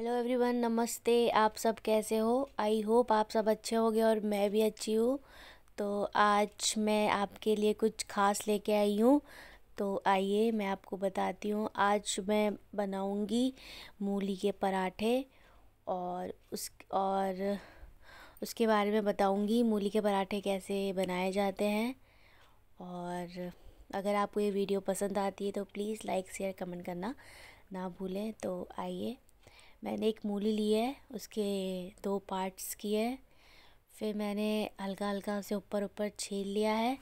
hello everyone नमस्ते आप सब कैसे हो आई होप आप सब अच्छे होंगे और मैं भी अच्छी हूँ तो आज मैं आपके लिए कुछ खास लेके आई हूँ तो आइए मैं आपको बताती हूँ आज मैं बनाऊँगी मूली के पराठे और उस और उसके बारे में बताऊँगी मूली के पराठे कैसे बनाए जाते हैं और अगर आपको ये वीडियो पसंद आती है तो प्लीज़ लाइक शेयर कमेंट करना ना भूलें तो आइए मैंने एक मूली ली है उसके दो पार्ट्स किए हैं फिर मैंने हल्का हल्का उसे ऊपर ऊपर छील लिया है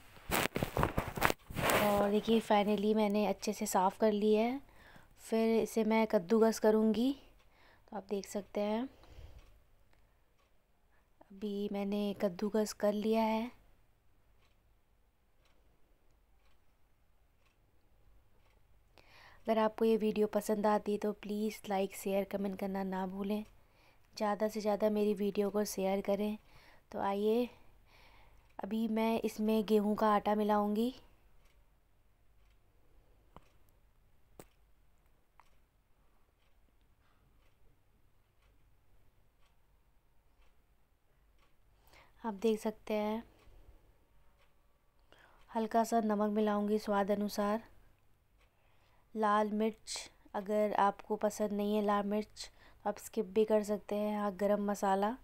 और देखिए फाइनली मैंने अच्छे से साफ़ कर लिया है फिर इसे मैं कद्दूकस करूँगी तो आप देख सकते हैं अभी मैंने कद्दूकस कर लिया है अगर आपको ये वीडियो पसंद आती तो प्लीज़ लाइक शेयर कमेंट करना ना भूलें ज़्यादा से ज़्यादा मेरी वीडियो को शेयर करें तो आइए अभी मैं इसमें गेहूं का आटा मिलाऊंगी आप देख सकते हैं हल्का सा नमक मिलाऊंगी स्वाद अनुसार लाल मिर्च अगर आपको पसंद नहीं है लाल मिर्च तो आप स्किप भी कर सकते हैं यहाँ गरम मसाला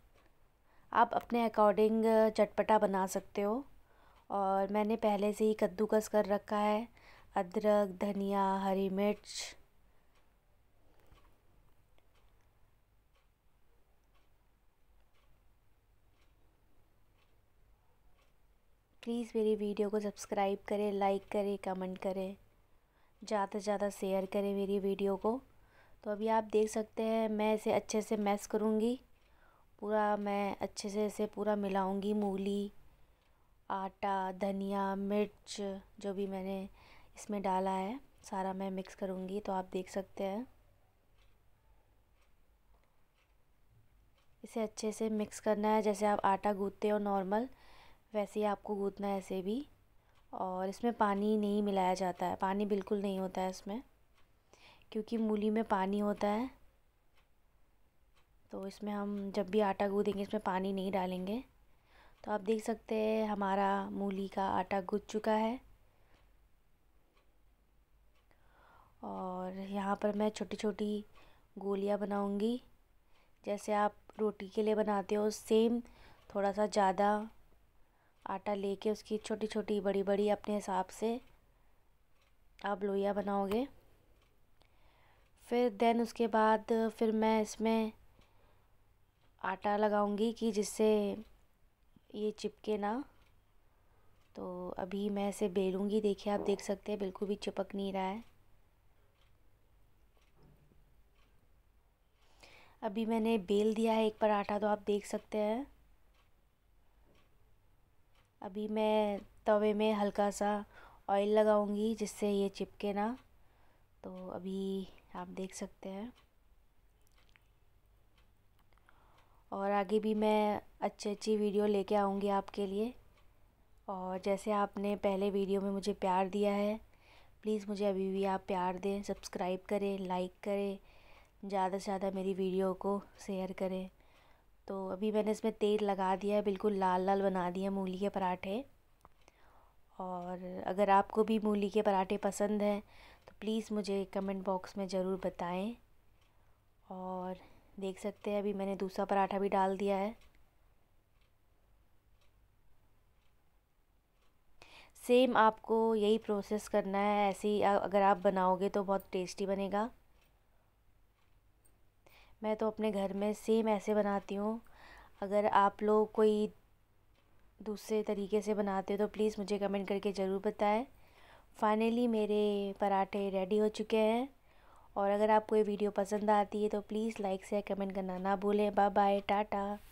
आप अपने अकॉर्डिंग चटपटा बना सकते हो और मैंने पहले से ही कद्दूकस कर रखा है अदरक धनिया हरी मिर्च प्लीज़ मेरी वीडियो को सब्सक्राइब करें लाइक करें कमेंट करें ज़्यादा से ज़्यादा शेयर करें मेरी वीडियो को तो अभी आप देख सकते हैं मैं इसे अच्छे से मैस करूँगी पूरा मैं अच्छे से इसे पूरा मिलाऊँगी मूली आटा धनिया मिर्च जो भी मैंने इसमें डाला है सारा मैं मिक्स करूँगी तो आप देख सकते हैं इसे अच्छे से मिक्स करना है जैसे आप आटा गूँथते हो नॉर्मल वैसे ही आपको गूँथना है ऐसे भी और इसमें पानी नहीं मिलाया जाता है पानी बिल्कुल नहीं होता है इसमें क्योंकि मूली में पानी होता है तो इसमें हम जब भी आटा गूँधेंगे इसमें पानी नहीं डालेंगे तो आप देख सकते हैं हमारा मूली का आटा गूँध चुका है और यहाँ पर मैं छोटी छोटी गोलियाँ बनाऊँगी जैसे आप रोटी के लिए बनाते हो सेम थोड़ा सा ज़्यादा आटा लेके उसकी छोटी छोटी बड़ी बड़ी अपने हिसाब से आप लोहिया बनाओगे फिर देन उसके बाद फिर मैं इसमें आटा लगाऊंगी कि जिससे ये चिपके ना तो अभी मैं इसे बेलूँगी देखिए आप देख सकते हैं बिल्कुल भी चिपक नहीं रहा है अभी मैंने बेल दिया है एक पर आटा तो आप देख सकते हैं अभी मैं तवे में हल्का सा ऑयल लगाऊंगी जिससे ये चिपके ना तो अभी आप देख सकते हैं और आगे भी मैं अच्छी अच्छी वीडियो लेके आऊँगी आपके लिए और जैसे आपने पहले वीडियो में मुझे प्यार दिया है प्लीज़ मुझे अभी भी आप प्यार दें सब्सक्राइब करें लाइक करें ज़्यादा से ज़्यादा मेरी वीडियो को शेयर करें तो अभी मैंने इसमें तेल लगा दिया है बिल्कुल लाल लाल बना दिया मूली के पराठे और अगर आपको भी मूली के पराठे पसंद हैं तो प्लीज़ मुझे कमेंट बॉक्स में ज़रूर बताएं और देख सकते हैं अभी मैंने दूसरा पराठा भी डाल दिया है सेम आपको यही प्रोसेस करना है ऐसे ही अगर आप बनाओगे तो बहुत टेस्टी बनेगा मैं तो अपने घर में सेम ऐसे बनाती हूँ अगर आप लोग कोई दूसरे तरीके से बनाते हो तो प्लीज़ मुझे कमेंट करके ज़रूर बताएं फाइनली मेरे पराठे रेडी हो चुके हैं और अगर आपको ये वीडियो पसंद आती है तो प्लीज़ लाइक शेयर कमेंट करना ना भूलें बाय बाय टाटा